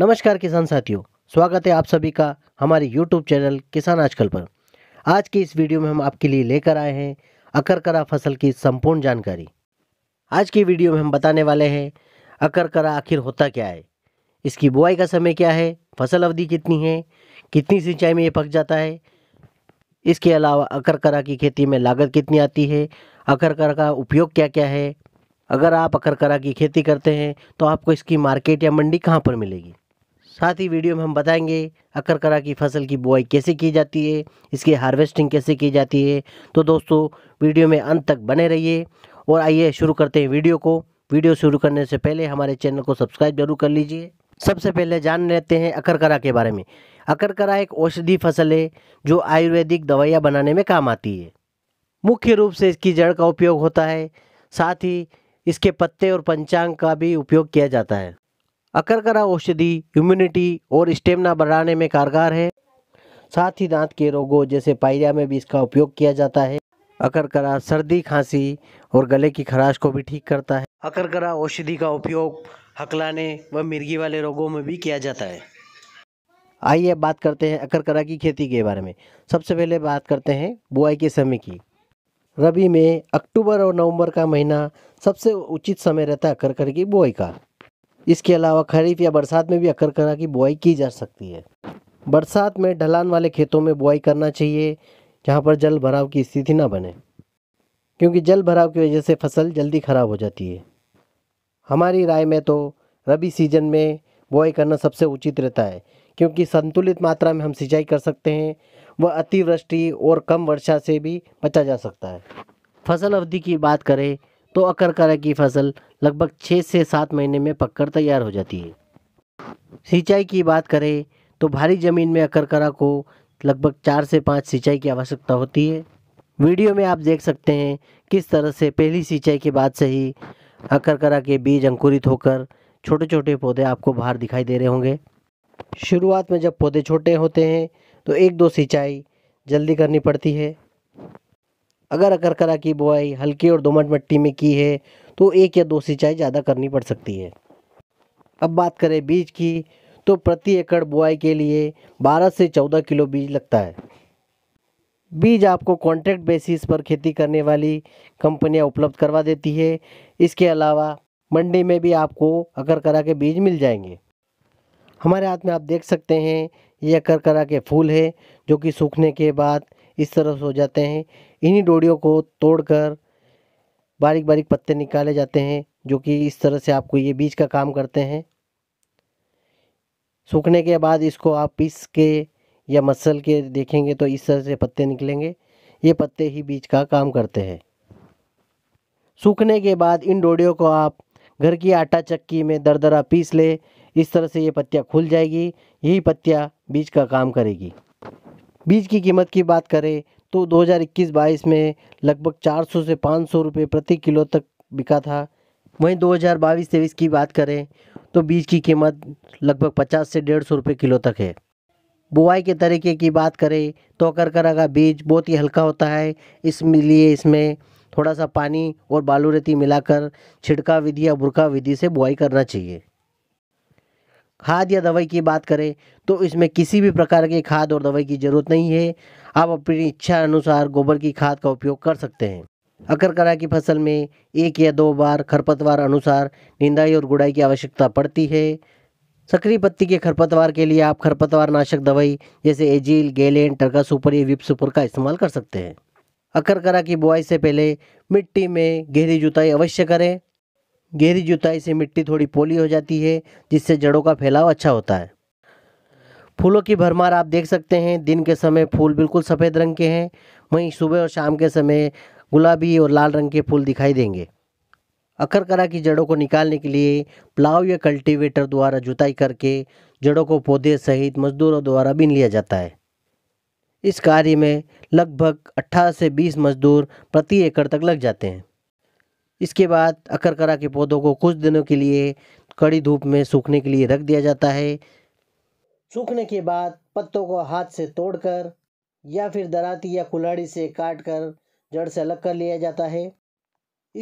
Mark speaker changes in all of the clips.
Speaker 1: नमस्कार किसान साथियों स्वागत है आप सभी का हमारे यूट्यूब चैनल किसान आजकल पर आज की इस वीडियो में हम आपके लिए लेकर आए हैं अकरकरा फसल की संपूर्ण जानकारी आज की वीडियो में हम बताने वाले हैं अकरकरा आखिर होता क्या है इसकी बुआई का समय क्या है फसल अवधि कितनी है कितनी सिंचाई में ये पक जाता है इसके अलावा अकरकरा की खेती में लागत कितनी आती है अकरकरा का उपयोग क्या क्या है अगर आप अकरकरा की खेती करते हैं तो आपको इसकी मार्केट या मंडी कहाँ पर मिलेगी साथ ही वीडियो में हम बताएंगे अकरकरा की फसल की बुआई कैसे की जाती है इसकी हार्वेस्टिंग कैसे की जाती है तो दोस्तों वीडियो में अंत तक बने रहिए और आइए शुरू करते हैं वीडियो को वीडियो शुरू करने से पहले हमारे चैनल को सब्सक्राइब जरूर कर लीजिए सबसे पहले जान लेते हैं अकरकरा के बारे में अकरकरा एक औषधि फसल है जो आयुर्वेदिक दवाइयाँ बनाने में काम आती है मुख्य रूप से इसकी जड़ का उपयोग होता है साथ ही इसके पत्ते और पंचांग का भी उपयोग किया जाता है अकरकरा औषधि इम्यूनिटी और स्टेमिना बढ़ाने में कारगर है साथ ही दांत के रोगों जैसे पायरिया में भी इसका उपयोग किया जाता है अकरकरा सर्दी खांसी और गले की खराश को भी ठीक करता है अकरकरा औषधि का उपयोग हकलाने व मिर्गी वाले रोगों में भी किया जाता है आइए अब बात करते हैं अकरकरा की खेती के बारे में सबसे पहले बात करते हैं बुआई के समय की रबी में अक्टूबर और नवंबर का महीना सबसे उचित समय रहता है अकरकर की बुआई का इसके अलावा खरीफ या बरसात में भी अकरकरा की बुआई की जा सकती है बरसात में ढलान वाले खेतों में बुआई करना चाहिए जहाँ पर जल भराव की स्थिति ना बने क्योंकि जल भराव की वजह से फसल जल्दी ख़राब हो जाती है हमारी राय में तो रबी सीजन में बुआई करना सबसे उचित रहता है क्योंकि संतुलित मात्रा में हम सिंचाई कर सकते हैं व अतिवृष्टि और कम वर्षा से भी बचा जा सकता है फसल अवधि की बात करें तो अकरकरा की फसल लगभग छः से सात महीने में पककर तैयार हो जाती है सिंचाई की बात करें तो भारी ज़मीन में अकरकरा को लगभग चार से पाँच सिंचाई की आवश्यकता होती है वीडियो में आप देख सकते हैं किस तरह से पहली सिंचाई के बाद से ही अकरकरा के बीज अंकुरित होकर छोटे छोटे पौधे आपको बाहर दिखाई दे रहे होंगे शुरुआत में जब पौधे छोटे होते हैं तो एक दो सिंचाई जल्दी करनी पड़ती है अगर अकरकरा की बुआई हल्की और दोमट मिट्टी में की है तो एक या दो सिंचाई ज़्यादा करनी पड़ सकती है अब बात करें बीज की तो प्रति एकड़ बुआई के लिए 12 से 14 किलो बीज लगता है बीज आपको कॉन्ट्रैक्ट बेसिस पर खेती करने वाली कंपनियां उपलब्ध करवा देती है इसके अलावा मंडी में भी आपको अकरकरा के बीज मिल जाएंगे हमारे हाथ में आप देख सकते हैं ये अकरकरा के फूल है जो कि सूखने के बाद इस तरह से हो जाते हैं इन्हीं डोरियों को तोड़कर बारीक बारीक पत्ते निकाले जाते हैं जो कि इस तरह से आपको ये बीज का काम करते हैं सूखने के बाद इसको आप पीस के या मसल के देखेंगे तो इस तरह से पत्ते निकलेंगे ये पत्ते ही बीज का काम करते हैं सूखने के बाद इन डोडियों को आप घर की आटा चक्की में दर दरा पीस ले इस तरह से ये पत्तियाँ खुल जाएगी यही पत्तियाँ बीज का काम करेगी बीज की कीमत की बात करें तो 2021-22 में लगभग 400 से 500 रुपये प्रति किलो तक बिका था वहीं 2022-23 की बात करें तो बीज की कीमत लगभग 50 से डेढ़ सौ रुपये किलो तक है बुआई के तरीके की बात करें तो करकरा का बीज बहुत ही हल्का होता है इसलिए इसमें थोड़ा सा पानी और बालू रेती मिलाकर छिड़का विधि या बुरका विधि से बुआई करना चाहिए खाद या दवाई की बात करें तो इसमें किसी भी प्रकार की खाद और दवाई की ज़रूरत नहीं है आप अपनी इच्छा अनुसार गोबर की खाद का उपयोग कर सकते हैं अकरकरा की फसल में एक या दो बार खरपतवार अनुसार निंदाई और गुड़ाई की आवश्यकता पड़ती है सक्रिय पत्ती के खरपतवार के लिए आप खरपतवार नाशक दवाई जैसे एजिल गेलेन टर्का सुपर या विप सुपर का इस्तेमाल कर सकते हैं अकरकरा की बुआई से पहले मिट्टी में गहरी जुताई अवश्य करें गहरी जुताई से मिट्टी थोड़ी पोली हो जाती है जिससे जड़ों का फैलाव अच्छा होता है फूलों की भरमार आप देख सकते हैं दिन के समय फूल बिल्कुल सफ़ेद रंग के हैं वहीं सुबह और शाम के समय गुलाबी और लाल रंग के फूल दिखाई देंगे अखरकरा की जड़ों को निकालने के लिए प्लाव या कल्टीवेटर द्वारा जुताई करके जड़ों को पौधे सहित मजदूरों द्वारा बीन लिया जाता है इस कार्य में लगभग 18 से 20 मजदूर प्रति एकड़ तक लग जाते हैं इसके बाद अकरकरा के पौधों को कुछ दिनों के लिए कड़ी धूप में सूखने के लिए रख दिया जाता है सूखने के बाद पत्तों को हाथ से तोड़कर या फिर दराती या कुल्हाड़ी से काट कर जड़ से अलग कर लिया जाता है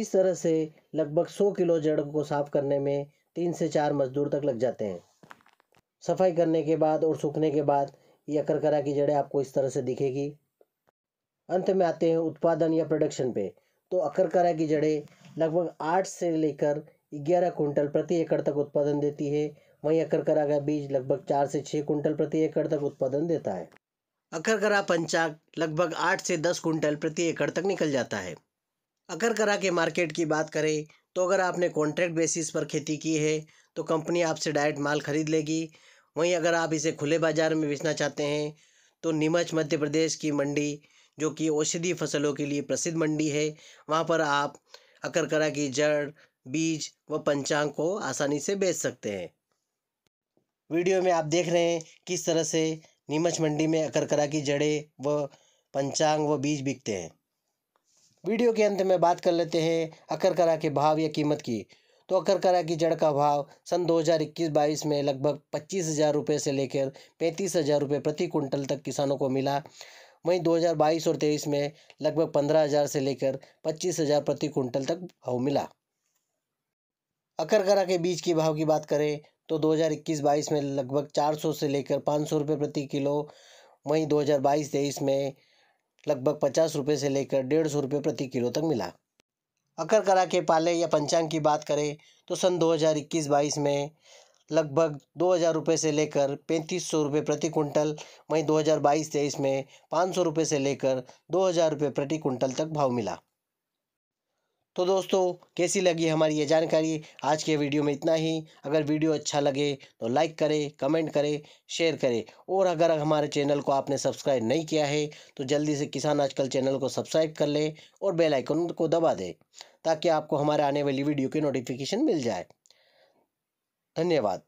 Speaker 1: इस तरह से लगभग 100 किलो जड़ को साफ करने में तीन से चार मजदूर तक लग जाते हैं सफाई करने के बाद और सूखने के बाद ये अकरकरा की जड़ें आपको इस तरह से दिखेगी अंत में आते हैं उत्पादन या प्रोडक्शन पे तो अकरकरा की जड़ें लगभग आठ से लेकर ग्यारह कुंटल प्रति एकड़ तक उत्पादन देती है वहीं अकरकरा का बीज लगभग चार से छः कुंटल प्रति एकड़ तक उत्पादन देता है अकरकरा पंचाग लगभग आठ से दस कुंटल प्रति एकड़ तक निकल जाता है अकरकरा के मार्केट की बात करें तो अगर आपने कॉन्ट्रैक्ट बेसिस पर खेती की है तो कंपनी आपसे डायरेक्ट माल खरीद लेगी वहीं अगर आप इसे खुले बाज़ार में बेचना चाहते हैं तो नीमच मध्य प्रदेश की मंडी जो कि औषधीय फसलों के लिए प्रसिद्ध मंडी है वहाँ पर आप अकरकरा की जड़ बीज व पंचांग को आसानी से बेच सकते हैं वीडियो में आप देख रहे हैं किस तरह से नीमच मंडी में अकरकरा की जड़ें व पंचांग व बीज बिकते हैं वीडियो के अंत में बात कर लेते हैं अकरकरा के भाव या कीमत की तो अकरकरा की जड़ का भाव सन 2021-22 में लगभग पच्चीस हज़ार रुपये से लेकर पैंतीस हज़ार रुपये प्रति कुंटल तक किसानों को मिला वहीं 2022 और 23 में लगभग 15,000 से लेकर 25,000 प्रति क्विंटल तक भाव मिला अकरगरा के बीज के भाव की बात करें तो 2021-22 में लगभग 400 से लेकर पाँच सौ रुपये प्रति किलो वहीं 2022-23 में लगभग पचास रुपये से लेकर डेढ़ सौ रुपये प्रति किलो तक मिला अकरगरा के पाले या पंचांग की बात करें तो सन 2021-22 में लगभग दो हज़ार रुपये से लेकर पैंतीस सौ रुपये प्रति कुंटल वहीं दो हज़ार बाईस तेईस में पाँच सौ रुपये से लेकर दो हज़ार रुपये प्रति कुंटल तक भाव मिला तो दोस्तों कैसी लगी हमारी ये जानकारी आज के वीडियो में इतना ही अगर वीडियो अच्छा लगे तो लाइक करें कमेंट करें शेयर करें और अगर हमारे चैनल को आपने सब्सक्राइब नहीं किया है तो जल्दी से किसान आजकल चैनल को सब्सक्राइब कर लें और बेल आइकन को दबा दें ताकि आपको हमारे आने वाली वीडियो की नोटिफिकेशन मिल जाए ધન્યવાદ